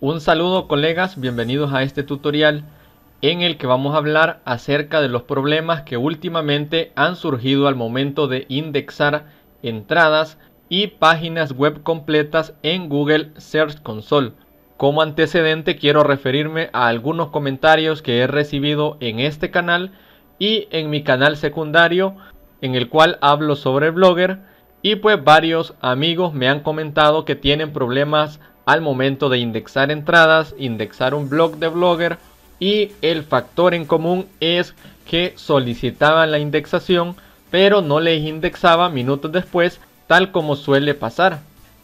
Un saludo colegas, bienvenidos a este tutorial en el que vamos a hablar acerca de los problemas que últimamente han surgido al momento de indexar entradas y páginas web completas en Google Search Console. Como antecedente quiero referirme a algunos comentarios que he recibido en este canal y en mi canal secundario en el cual hablo sobre Blogger y pues varios amigos me han comentado que tienen problemas al momento de indexar entradas, indexar un blog de Blogger y el factor en común es que solicitaban la indexación pero no les indexaba minutos después tal como suele pasar.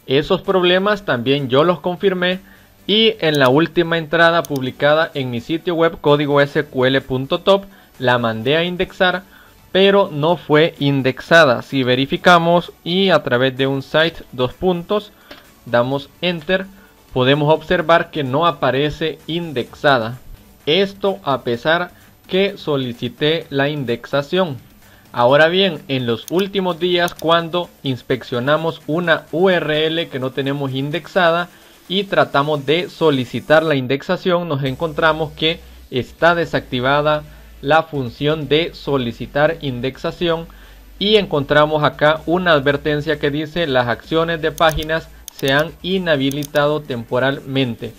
Esos problemas también yo los confirmé y en la última entrada publicada en mi sitio web código sql.top la mandé a indexar pero no fue indexada. Si verificamos y a través de un site dos puntos damos enter, podemos observar que no aparece indexada. Esto a pesar que solicité la indexación. Ahora bien, en los últimos días cuando inspeccionamos una URL que no tenemos indexada y tratamos de solicitar la indexación, nos encontramos que está desactivada la función de solicitar indexación y encontramos acá una advertencia que dice las acciones de páginas se han inhabilitado temporalmente.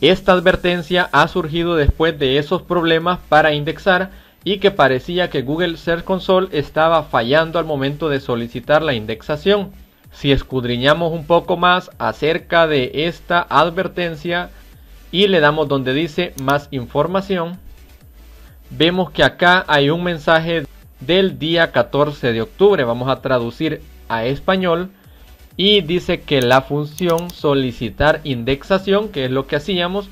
Esta advertencia ha surgido después de esos problemas para indexar y que parecía que Google Search Console estaba fallando al momento de solicitar la indexación. Si escudriñamos un poco más acerca de esta advertencia y le damos donde dice más información, vemos que acá hay un mensaje del día 14 de octubre. Vamos a traducir a español y dice que la función solicitar indexación, que es lo que hacíamos,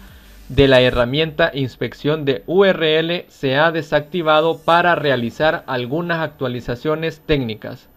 de la herramienta inspección de URL se ha desactivado para realizar algunas actualizaciones técnicas.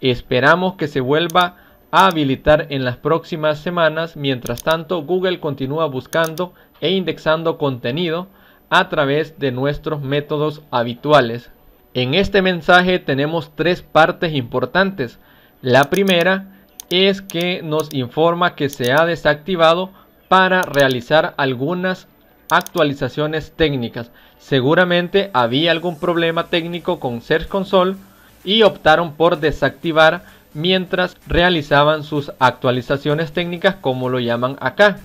Esperamos que se vuelva a habilitar en las próximas semanas. Mientras tanto, Google continúa buscando e indexando contenido a través de nuestros métodos habituales. En este mensaje tenemos tres partes importantes. La primera es que nos informa que se ha desactivado para realizar algunas actualizaciones técnicas. Seguramente había algún problema técnico con Search Console y optaron por desactivar mientras realizaban sus actualizaciones técnicas como lo llaman acá.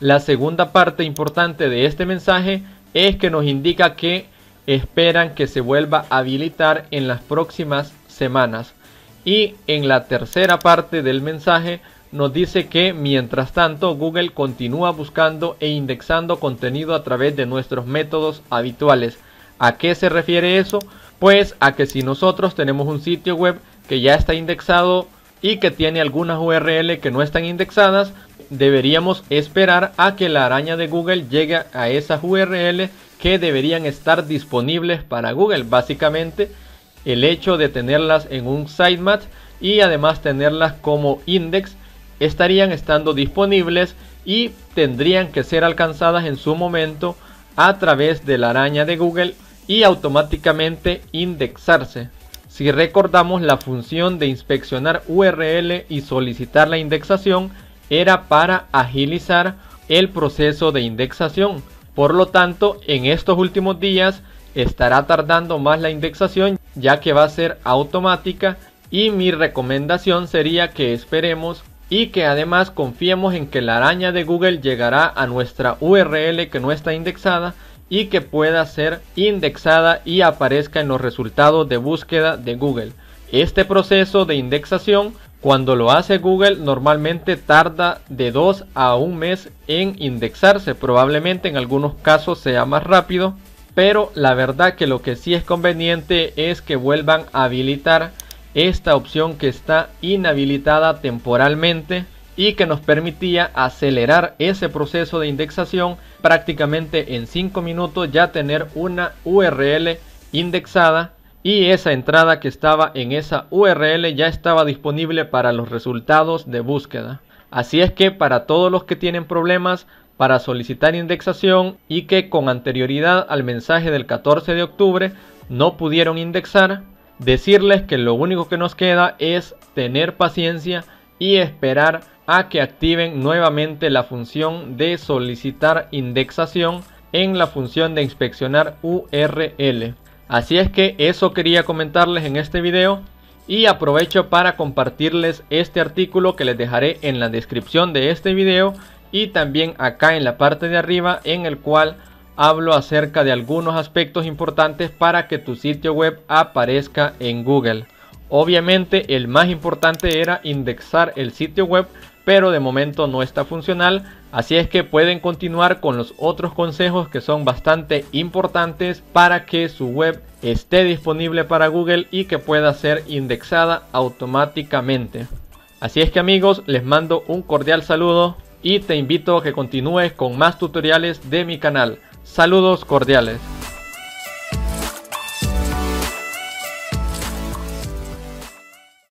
La segunda parte importante de este mensaje es que nos indica que esperan que se vuelva a habilitar en las próximas semanas. Y en la tercera parte del mensaje nos dice que mientras tanto Google continúa buscando e indexando contenido a través de nuestros métodos habituales. ¿A qué se refiere eso? Pues a que si nosotros tenemos un sitio web que ya está indexado y que tiene algunas URL que no están indexadas, deberíamos esperar a que la araña de Google llegue a esas URL que deberían estar disponibles para Google. Básicamente, el hecho de tenerlas en un sitemap y además tenerlas como index estarían estando disponibles y tendrían que ser alcanzadas en su momento a través de la araña de Google y automáticamente indexarse. Si recordamos la función de inspeccionar URL y solicitar la indexación era para agilizar el proceso de indexación. Por lo tanto, en estos últimos días Estará tardando más la indexación ya que va a ser automática y mi recomendación sería que esperemos y que además confiemos en que la araña de Google llegará a nuestra URL que no está indexada y que pueda ser indexada y aparezca en los resultados de búsqueda de Google. Este proceso de indexación, cuando lo hace Google, normalmente tarda de 2 a un mes en indexarse, probablemente en algunos casos sea más rápido, pero la verdad que lo que sí es conveniente es que vuelvan a habilitar esta opción que está inhabilitada temporalmente y que nos permitía acelerar ese proceso de indexación prácticamente en 5 minutos ya tener una URL indexada y esa entrada que estaba en esa URL ya estaba disponible para los resultados de búsqueda. Así es que para todos los que tienen problemas para solicitar indexación y que con anterioridad al mensaje del 14 de octubre no pudieron indexar, decirles que lo único que nos queda es tener paciencia y esperar a que activen nuevamente la función de solicitar indexación en la función de inspeccionar URL. Así es que eso quería comentarles en este video y aprovecho para compartirles este artículo que les dejaré en la descripción de este video y también acá en la parte de arriba en el cual hablo acerca de algunos aspectos importantes para que tu sitio web aparezca en Google. Obviamente el más importante era indexar el sitio web, pero de momento no está funcional, así es que pueden continuar con los otros consejos que son bastante importantes para que su web esté disponible para Google y que pueda ser indexada automáticamente. Así es que amigos, les mando un cordial saludo, y te invito a que continúes con más tutoriales de mi canal. Saludos cordiales.